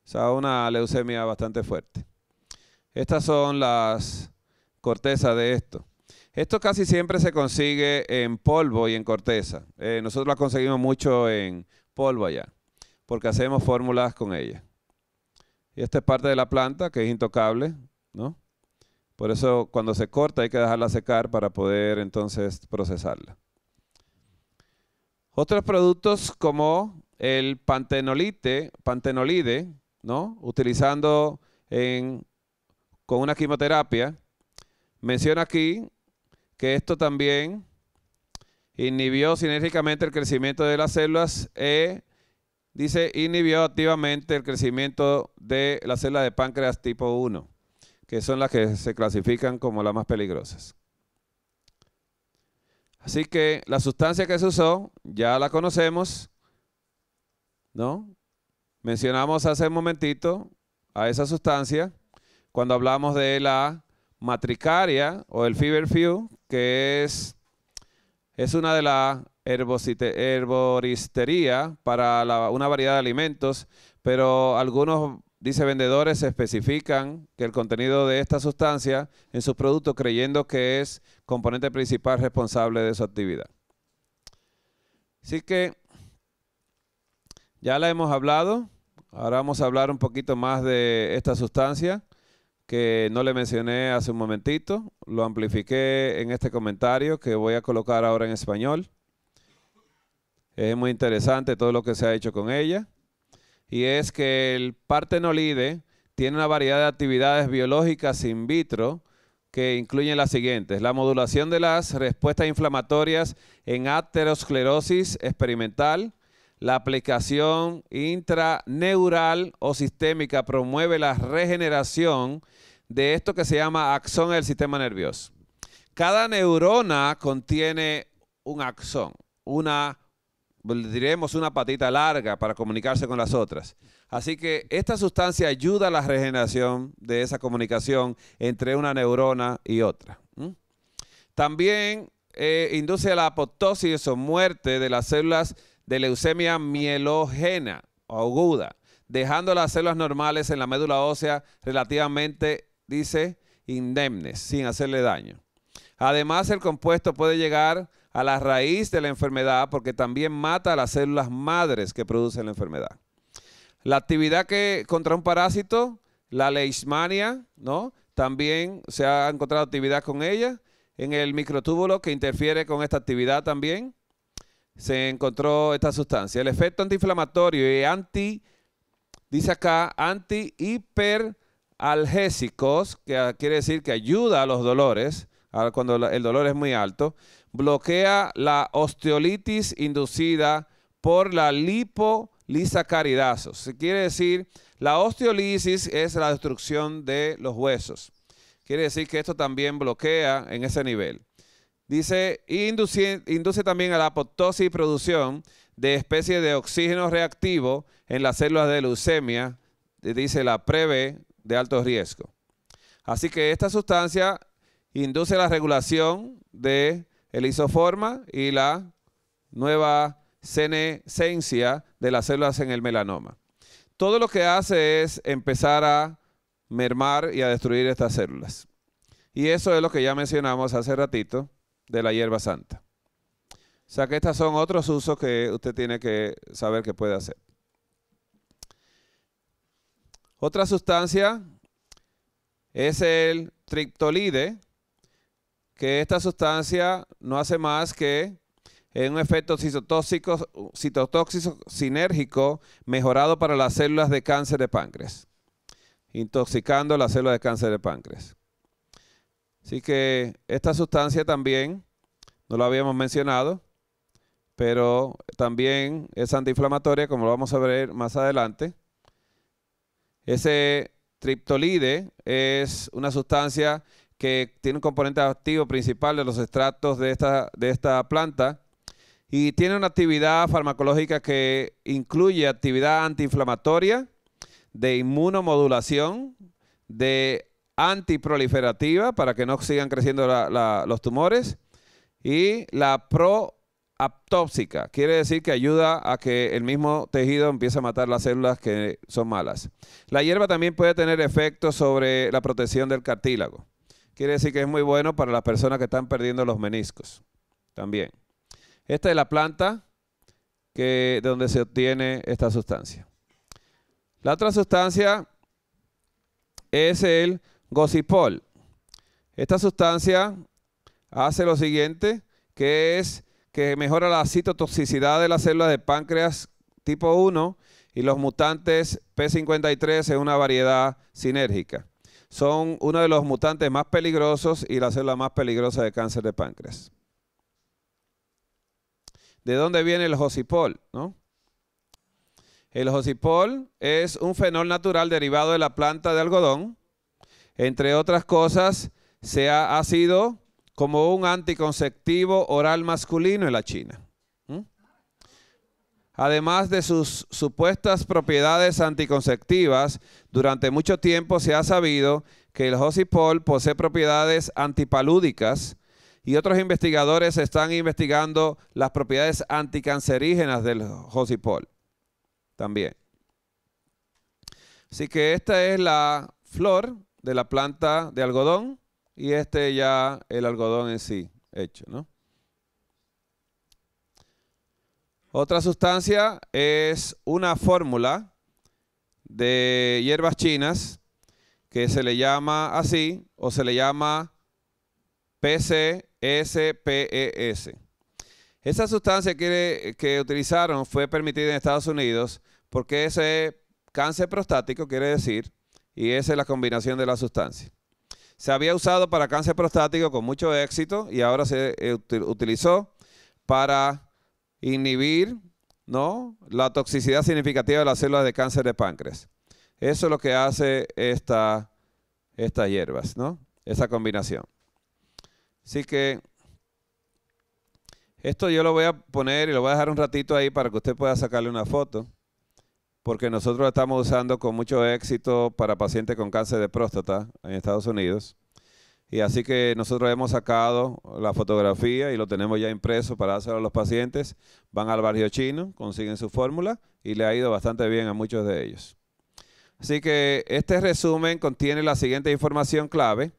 O sea, una leucemia bastante fuerte. Estas son las cortezas de esto. Esto casi siempre se consigue en polvo y en corteza. Eh, nosotros la conseguimos mucho en polvo allá, porque hacemos fórmulas con ella. Y esta es parte de la planta que es intocable, ¿no? Por eso cuando se corta hay que dejarla secar para poder entonces procesarla. Otros productos como el pantenolite, pantenolide, ¿no? Utilizando con una quimioterapia. Menciona aquí que esto también inhibió sinérgicamente el crecimiento de las células e dice inhibió activamente el crecimiento de las células de páncreas tipo 1 que son las que se clasifican como las más peligrosas. Así que la sustancia que se usó ya la conocemos, ¿no? Mencionamos hace un momentito a esa sustancia cuando hablamos de la matricaria o el feverfew, que es, es una de las herboristería para una variedad de alimentos, pero algunos Dice, vendedores especifican que el contenido de esta sustancia en sus productos creyendo que es componente principal responsable de su actividad. Así que ya la hemos hablado. Ahora vamos a hablar un poquito más de esta sustancia que no le mencioné hace un momentito. Lo amplifiqué en este comentario que voy a colocar ahora en español. Es muy interesante todo lo que se ha hecho con ella y es que el partenolide tiene una variedad de actividades biológicas in vitro que incluyen las siguientes. La modulación de las respuestas inflamatorias en aterosclerosis experimental, la aplicación intraneural o sistémica promueve la regeneración de esto que se llama axón del sistema nervioso. Cada neurona contiene un axón, una le diremos una patita larga para comunicarse con las otras. Así que esta sustancia ayuda a la regeneración de esa comunicación entre una neurona y otra. También eh, induce la apoptosis o muerte de las células de leucemia mielogena o aguda, dejando las células normales en la médula ósea relativamente, dice, indemnes, sin hacerle daño. Además, el compuesto puede llegar a la raíz de la enfermedad porque también mata a las células madres que producen la enfermedad. La actividad que contra un parásito, la leishmania, ¿no? También se ha encontrado actividad con ella en el microtúbulo que interfiere con esta actividad también. Se encontró esta sustancia. El efecto antiinflamatorio y anti dice acá antihiperalgésicos, que ah, quiere decir que ayuda a los dolores, cuando el dolor es muy alto, bloquea la osteolitis inducida por la lipolisacaridazos. Se quiere decir, la osteolisis es la destrucción de los huesos. Quiere decir que esto también bloquea en ese nivel. Dice, induce, induce también a la apoptosis y producción de especies de oxígeno reactivo en las células de leucemia, eh, dice la PREVE, de alto riesgo. Así que esta sustancia induce la regulación de el isoforma y la nueva senescencia de las células en el melanoma. Todo lo que hace es empezar a mermar y a destruir estas células. Y eso es lo que ya mencionamos hace ratito de la hierba santa. O sea que estos son otros usos que usted tiene que saber que puede hacer. Otra sustancia es el triptolide, que esta sustancia no hace más que un efecto citotóxico, sinérgico mejorado para las células de cáncer de páncreas, intoxicando las células de cáncer de páncreas. Así que esta sustancia también, no lo habíamos mencionado, pero también es antiinflamatoria, como lo vamos a ver más adelante. Ese triptolide es una sustancia que tiene un componente activo principal de los extractos de esta, de esta planta y tiene una actividad farmacológica que incluye actividad antiinflamatoria, de inmunomodulación, de antiproliferativa para que no sigan creciendo los tumores y la proaptópsica, quiere decir que ayuda a que el mismo tejido empiece a matar las células que son malas. La hierba también puede tener efectos sobre la protección del cartílago. Quiere decir que es muy bueno para las personas que están perdiendo los meniscos también. Esta es la planta que, de donde se obtiene esta sustancia. La otra sustancia es el gocipol. Esta sustancia hace lo siguiente, que es que mejora la citotoxicidad de las células de páncreas tipo 1 y los mutantes P53 en una variedad sinérgica son uno de los mutantes más peligrosos y la célula más peligrosa de cáncer de páncreas. ¿De dónde viene el josipol? El josipol es un fenol natural derivado de la planta de algodón. Entre otras cosas, se ha sido como un anticonceptivo oral masculino en la China. Además de sus supuestas propiedades anticonceptivas, durante mucho tiempo se ha sabido que el Josipol posee propiedades antipalúdicas y otros investigadores están investigando las propiedades anticancerígenas del Josipol también. Así que esta es la flor de la planta de algodón y este ya el algodón en sí hecho, ¿no? Otra sustancia es una fórmula de hierbas chinas que se le llama así o se le llama PCSPES. E esa sustancia que, utilizaron fue permitida en Estados Unidos porque ese cáncer prostático quiere decir, y esa es la combinación de la sustancia. Se había usado para cáncer prostático con mucho éxito y ahora se eh, utilizó para inhibir ¿no? la toxicidad significativa de las células de cáncer de páncreas. Eso es lo que hace estas hierbas, ¿no? Esa combinación. Así que esto yo lo voy a poner y lo voy a dejar un ratito ahí para que usted pueda sacarle una foto, porque nosotros lo estamos usando con mucho éxito para pacientes con cáncer de próstata en Estados Unidos. Y así que nosotros hemos sacado la fotografía y lo tenemos ya impreso para hacerlo a los pacientes. Van al barrio chino, consiguen su fórmula y le ha ido bastante bien a muchos de ellos. Así que este resumen contiene la siguiente información clave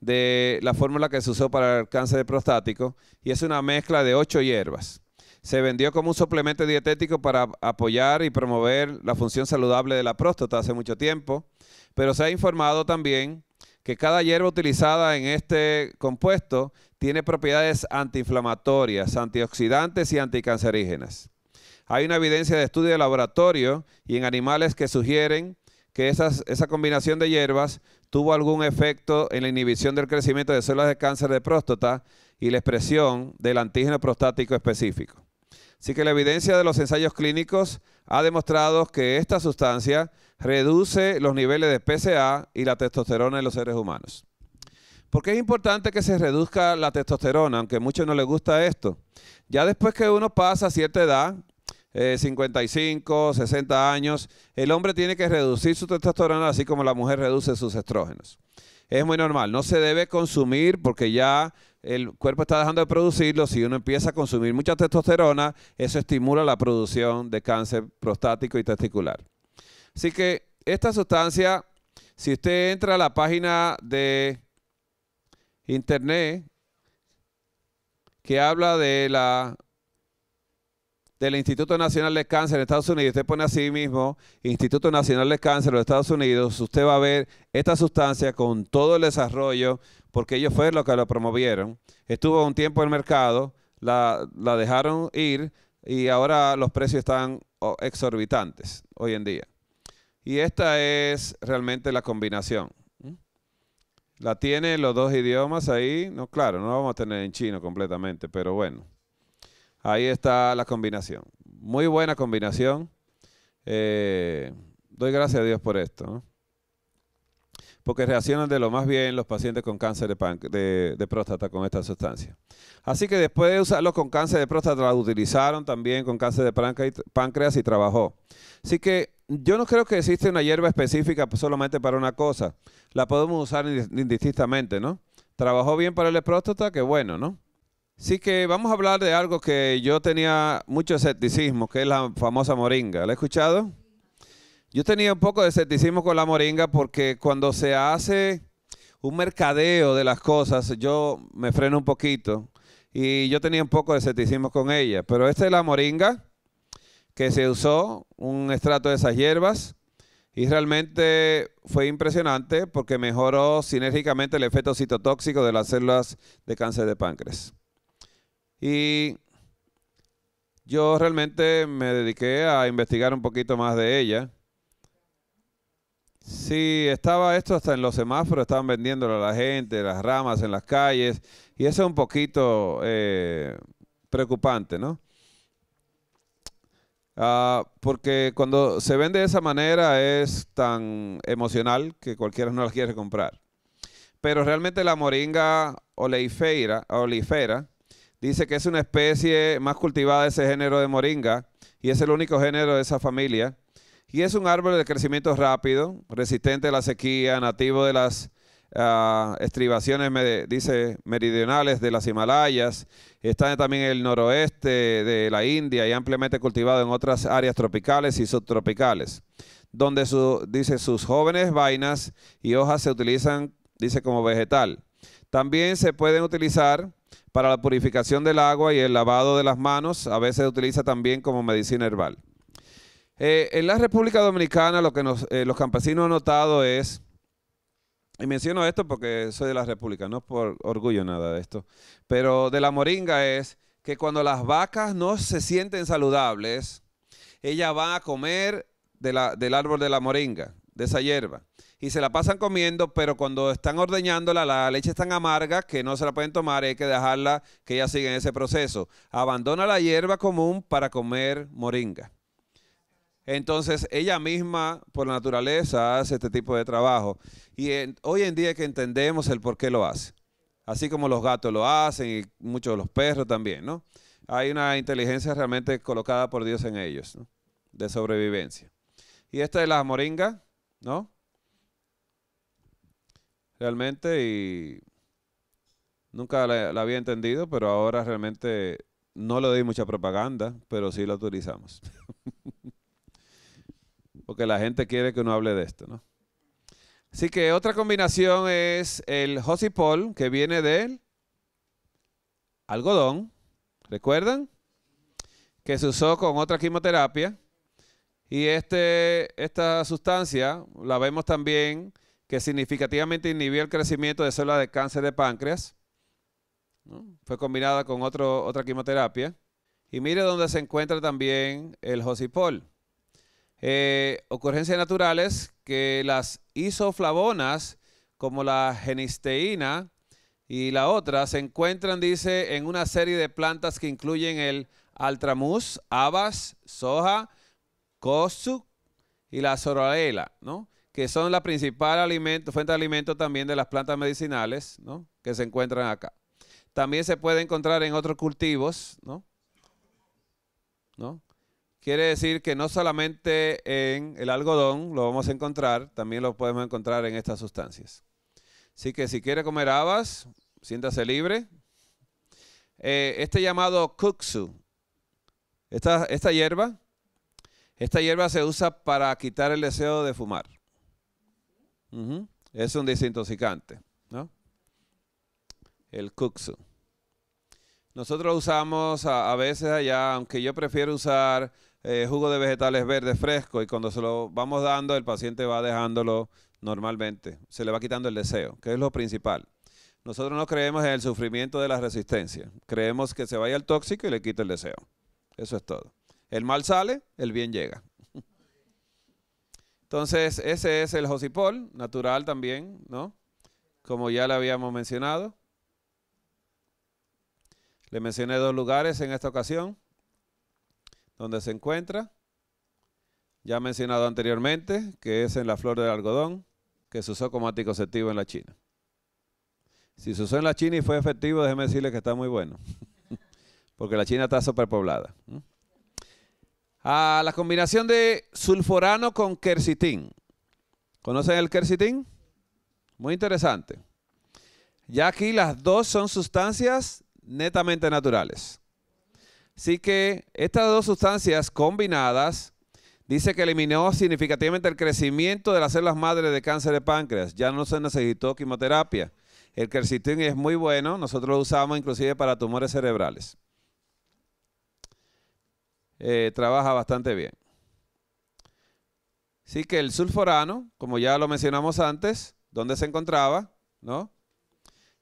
de la fórmula que se usó para el cáncer de prostático y es una mezcla de ocho hierbas. Se vendió como un suplemento dietético para apoyar y promover la función saludable de la próstata hace mucho tiempo, pero se ha informado también que cada hierba utilizada en este compuesto tiene propiedades antiinflamatorias, antioxidantes y anticancerígenas. Hay una evidencia de estudio de laboratorio y en animales que sugieren que esa combinación de hierbas tuvo algún efecto en la inhibición del crecimiento de células de cáncer de próstata y la expresión del antígeno prostático específico. Así que la evidencia de los ensayos clínicos ha demostrado que esta sustancia reduce los niveles de PCA y la testosterona en los seres humanos. ¿Por qué es importante que se reduzca la testosterona? Aunque a muchos no les gusta esto. Ya después que uno pasa a cierta edad, 55, eh, 60 años, el hombre tiene que reducir su testosterona así como la mujer reduce sus estrógenos. Es muy normal, no se debe consumir porque ya el cuerpo está dejando de producirlo, si uno empieza a consumir mucha testosterona, eso estimula la producción de cáncer prostático y testicular. Así que esta sustancia, si usted entra a la página de internet que habla de la del Instituto Nacional de Cáncer de Estados Unidos, usted pone así mismo Instituto Nacional de Cáncer de Estados Unidos, usted va a ver esta sustancia con todo el desarrollo porque ellos fue lo que lo promovieron. Estuvo un tiempo en el mercado, la, dejaron ir y ahora los precios están exorbitantes hoy en día. Y esta es realmente la combinación. La tiene los dos idiomas ahí. No, claro, no vamos a tener en chino completamente, pero bueno. Ahí está la combinación. Muy buena combinación. Eh, doy gracias a Dios por esto porque reaccionan de lo más bien los pacientes con cáncer de, próstata con esta sustancia. Así que después de usarlos con cáncer de próstata, la utilizaron también con cáncer de páncreas y trabajó. Así que yo no creo que existe una hierba específica solamente para una cosa. La podemos usar indistintamente, ¿no? Trabajó bien para el próstata, que bueno, ¿no? Así que vamos a hablar de algo que yo tenía mucho escepticismo, que es la famosa moringa. ¿La he escuchado? Yo tenía un poco de escepticismo con la moringa porque cuando se hace un mercadeo de las cosas, yo me freno un poquito y yo tenía un poco de escepticismo con ella. Pero esta es la moringa que se usó, un estrato de esas hierbas, y realmente fue impresionante porque mejoró sinérgicamente el efecto citotóxico de las células de cáncer de páncreas. Y yo realmente me dediqué a investigar un poquito más de ella Sí, estaba esto hasta en los semáforos, estaban vendiéndolo a la gente, las ramas en las calles, y eso es un poquito eh, preocupante, ¿no? Ah, porque cuando se vende de esa manera es tan emocional que cualquiera no la quiere comprar. Pero realmente la moringa oleifera, dice que es una especie más cultivada de ese género de moringa y es el único género de esa familia y es un árbol de crecimiento rápido, resistente a la sequía, nativo de las ah, estribaciones, dice, meridionales de las Himalayas. Está también en el noroeste de la India y ampliamente cultivado en otras áreas tropicales y subtropicales, donde dice, sus jóvenes vainas y hojas se utilizan, dice, como vegetal. También se pueden utilizar para la purificación del agua y el lavado de las manos. A veces se utiliza también como medicina herbal. Eh, en la República Dominicana lo que eh, los campesinos han notado es, y menciono esto porque soy de la República, no por orgullo nada de esto, pero de la moringa es que cuando las vacas no se sienten saludables, ella va a comer de la, del árbol de la moringa, de esa hierba, y se la pasan comiendo, pero cuando están ordeñándola, la leche es tan amarga que no se la pueden tomar, hay que dejarla que ella siga en ese proceso. Abandona la hierba común para comer moringa. Entonces, ella misma, por naturaleza, hace este tipo de trabajo. Y hoy en día que entendemos el por qué lo hace. Así como los gatos lo hacen y muchos de los perros también, ¿no? Hay una inteligencia realmente colocada por Dios en ellos, ¿no? De sobrevivencia. Y esta es la moringa, ¿no? Realmente, y nunca la, la había entendido, pero ahora realmente no le doy mucha propaganda, pero sí la utilizamos. porque la gente quiere que uno hable de esto, ¿no? Así que otra combinación es el josipol, que viene del algodón, ¿recuerdan? Que se usó con otra quimioterapia. Y este, esta sustancia la vemos también que significativamente inhibió el crecimiento de células de cáncer de páncreas. Fue combinada con otra quimioterapia. Y mire dónde se encuentra también el josipol. Eh, ocurrencias naturales que las isoflavonas, como la genisteína y la otra, se encuentran, dice, en una serie de plantas que incluyen el altramus, habas, soja, cosu y la sororela, ¿no? que son la principal alimento, fuente de alimento también de las plantas medicinales ¿no? que se encuentran acá. También se puede encontrar en otros cultivos, ¿no? ¿No? Quiere decir que no solamente en el algodón lo vamos a encontrar, también lo podemos encontrar en estas sustancias. Así que si quiere comer habas, siéntase libre. Eh, este llamado kuksu, esta, esta hierba, esta hierba se usa para quitar el deseo de fumar. Es un desintoxicante, ¿no? El kuksu. Nosotros usamos a veces allá, aunque yo prefiero usar eh, jugo de vegetales verdes fresco y cuando se lo vamos dando, el paciente va dejándolo normalmente. Se le va quitando el deseo, que es lo principal. Nosotros no creemos en el sufrimiento de la resistencia. Creemos que se vaya el tóxico y le quita el deseo. Eso es todo. El mal sale, el bien llega. Entonces, ese es el josipol, natural también, ¿no? Como ya le habíamos mencionado. Le mencioné dos lugares en esta ocasión donde se encuentra. Ya mencionado anteriormente que es en la flor del algodón que se usó como anticonceptivo en la China. Si se usó en la China y fue efectivo, déjeme decirle que está muy bueno, porque la China está superpoblada. A la combinación de sulforano con quercitín. ¿Conocen el quercitín? Muy interesante. Ya aquí las dos son sustancias netamente naturales. Así que estas dos sustancias combinadas dice que eliminó significativamente el crecimiento de las células madres de cáncer de páncreas. Ya no se necesitó quimioterapia. El quercitín es muy bueno, nosotros lo usamos inclusive para tumores cerebrales. Eh, trabaja bastante bien. Así que el sulforano, como ya lo mencionamos antes, ¿dónde se encontraba? ¿No?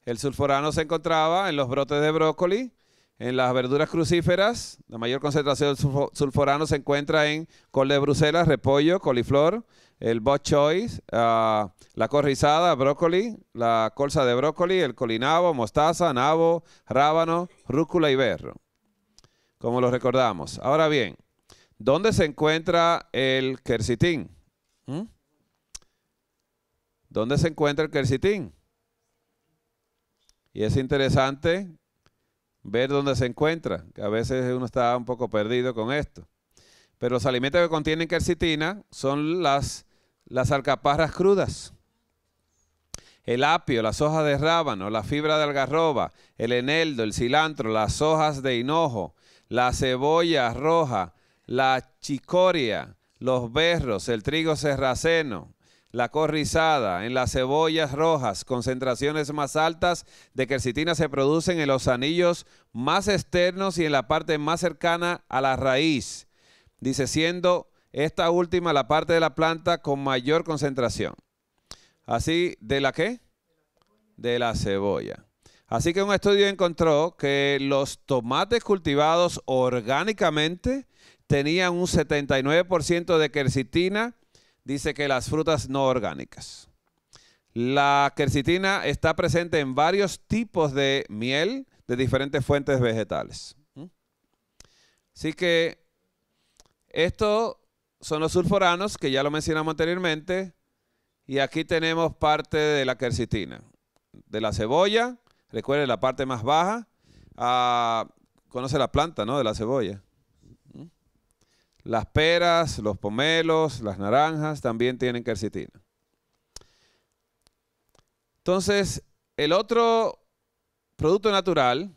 El sulforano se encontraba en los brotes de brócoli, en las verduras crucíferas, la mayor concentración de sulforano se encuentra en col de Bruselas, repollo, coliflor, el bot choice, ah, la corrizada, brócoli, la colza de brócoli, el colinabo, mostaza, nabo, rábano, rúcula y berro. Como lo recordamos. Ahora bien, ¿dónde se encuentra el quercitín? ¿Mm? ¿Dónde se encuentra el quercitín? Y es interesante ver dónde se encuentra, que a veces uno está un poco perdido con esto. Pero los alimentos que contienen quercitina son las, las alcaparras crudas, el apio, las hojas de rábano, la fibra de algarroba, el eneldo, el cilantro, las hojas de hinojo, la cebolla roja, la chicoria, los berros, el trigo serraceno, la corrizada, en las cebollas rojas, concentraciones más altas de quercitina se producen en los anillos más externos y en la parte más cercana a la raíz, dice siendo esta última la parte de la planta con mayor concentración. Así, ¿de la qué? De la cebolla. Así que un estudio encontró que los tomates cultivados orgánicamente tenían un 79% de quercitina dice que las frutas no orgánicas. La quercitina está presente en varios tipos de miel de diferentes fuentes vegetales. ¿Mm? Así que estos son los sulforanos, que ya lo mencionamos anteriormente, y aquí tenemos parte de la quercitina. De la cebolla, recuerden la parte más baja, ah, conoce la planta, ¿no? De la cebolla. Las peras, los pomelos, las naranjas también tienen quercetina. Entonces, el otro producto natural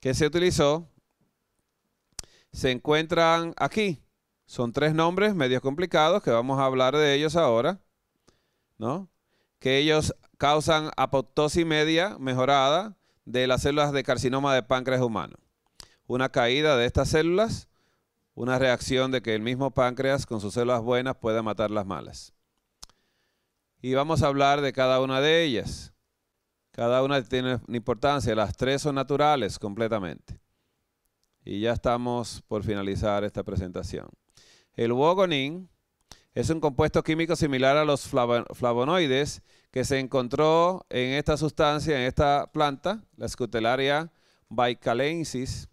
que se utilizó se encuentran aquí. Son tres nombres medio complicados que vamos a hablar de ellos ahora, ¿no? Que ellos causan apoptosis media mejorada de las células de carcinoma de páncreas humano. Una caída de estas células una reacción de que el mismo páncreas con sus células buenas pueda matar las malas. Y vamos a hablar de cada una de ellas. Cada una tiene una importancia, las tres son naturales completamente. Y ya estamos por finalizar esta presentación. El wogonin es un compuesto químico similar a los flavonoides que se encontró en esta sustancia, en esta planta, la Scutellaria baicalensis,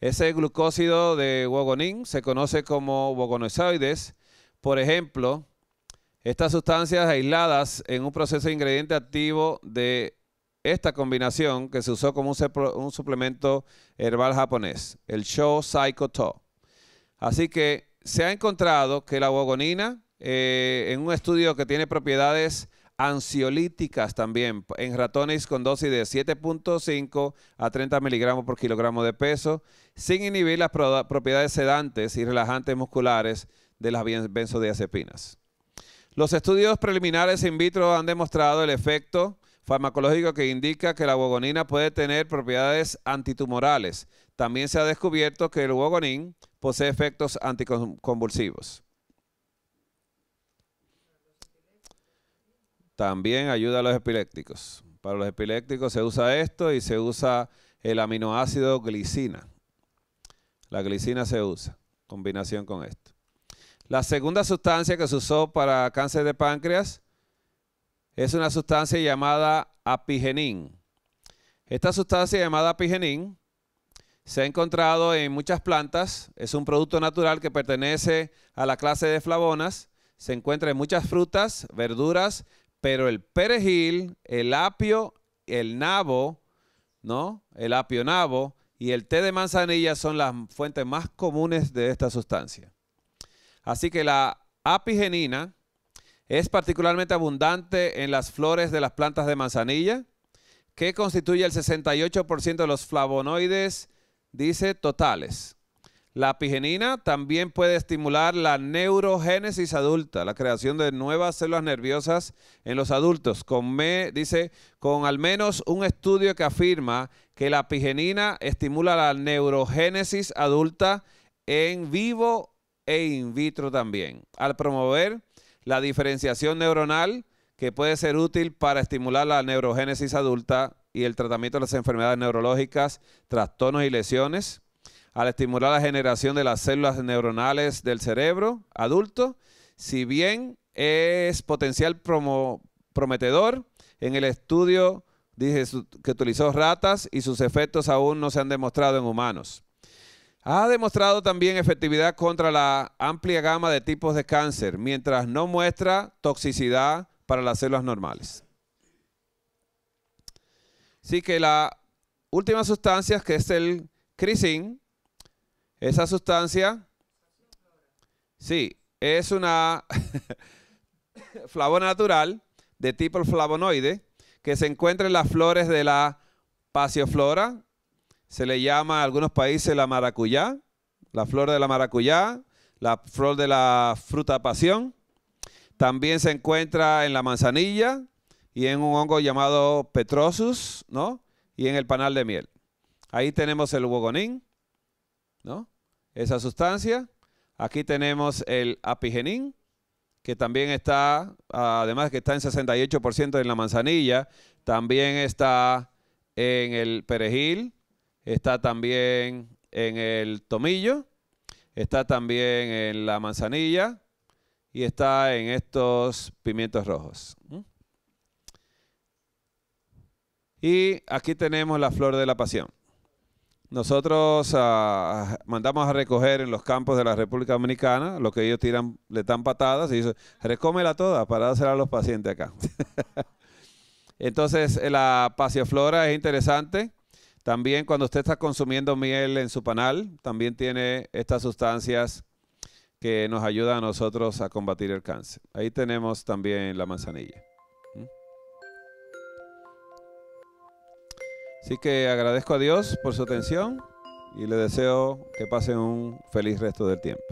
ese glucósido de wogonin se conoce como wogonoisoides. Por ejemplo, estas sustancias aisladas en un proceso de ingrediente activo de esta combinación que se usó como un, suplemento herbal japonés, el show Psycho Así que se ha encontrado que la wogonina, eh, en un estudio que tiene propiedades ansiolíticas también en ratones con dosis de 7.5 a 30 miligramos por kilogramo de peso sin inhibir las propiedades sedantes y relajantes musculares de las benzodiazepinas. Los estudios preliminares in vitro han demostrado el efecto farmacológico que indica que la bogonina puede tener propiedades antitumorales. También se ha descubierto que el bogonín posee efectos anticonvulsivos. También ayuda a los epilépticos. Para los epilépticos se usa esto y se usa el aminoácido glicina. La glicina se usa, combinación con esto. La segunda sustancia que se usó para cáncer de páncreas es una sustancia llamada apigenin. Esta sustancia llamada apigenin se ha encontrado en muchas plantas, es un producto natural que pertenece a la clase de flavonas, se encuentra en muchas frutas, verduras, pero el perejil, el apio, el nabo, ¿no? El apio nabo, y el té de manzanilla son las fuentes más comunes de esta sustancia. Así que la apigenina es particularmente abundante en las flores de las plantas de manzanilla, que constituye el 68% de los flavonoides, dice, totales. La apigenina también puede estimular la neurogénesis adulta, la creación de nuevas células nerviosas en los adultos, con dice, con al menos un estudio que afirma que la pigenina estimula la neurogénesis adulta en vivo e in vitro también, al promover la diferenciación neuronal que puede ser útil para estimular la neurogénesis adulta y el tratamiento de las enfermedades neurológicas, trastornos y lesiones, al estimular la generación de las células neuronales del cerebro adulto, si bien es potencial prometedor en el estudio Dije que utilizó ratas y sus efectos aún no se han demostrado en humanos. Ha demostrado también efectividad contra la amplia gama de tipos de cáncer, mientras no muestra toxicidad para las células normales. Así que la última sustancia, que es el crisin, esa sustancia, sí, es una flavona natural de tipo flavonoide que se encuentra en las flores de la pasioflora. Se le llama a algunos países la maracuyá, la flor de la maracuyá, la flor de la fruta pasión. También se encuentra en la manzanilla y en un hongo llamado Petrosus, ¿no? Y en el panal de miel. Ahí tenemos el wogonín, ¿no? Esa sustancia. Aquí tenemos el apigenín, que también está, además que está en 68% en la manzanilla, también está en el perejil, está también en el tomillo, está también en la manzanilla y está en estos pimientos rojos. Y aquí tenemos la flor de la pasión. Nosotros ah, mandamos a recoger en los campos de la República Dominicana lo que ellos tiran, le dan patadas y dicen, recómela toda para dársela a los pacientes acá. Entonces, eh, la pasioflora es interesante. También cuando usted está consumiendo miel en su panal, también tiene estas sustancias que nos ayudan a nosotros a combatir el cáncer. Ahí tenemos también la manzanilla. Así que agradezco a Dios por su atención y le deseo que pasen un feliz resto del tiempo.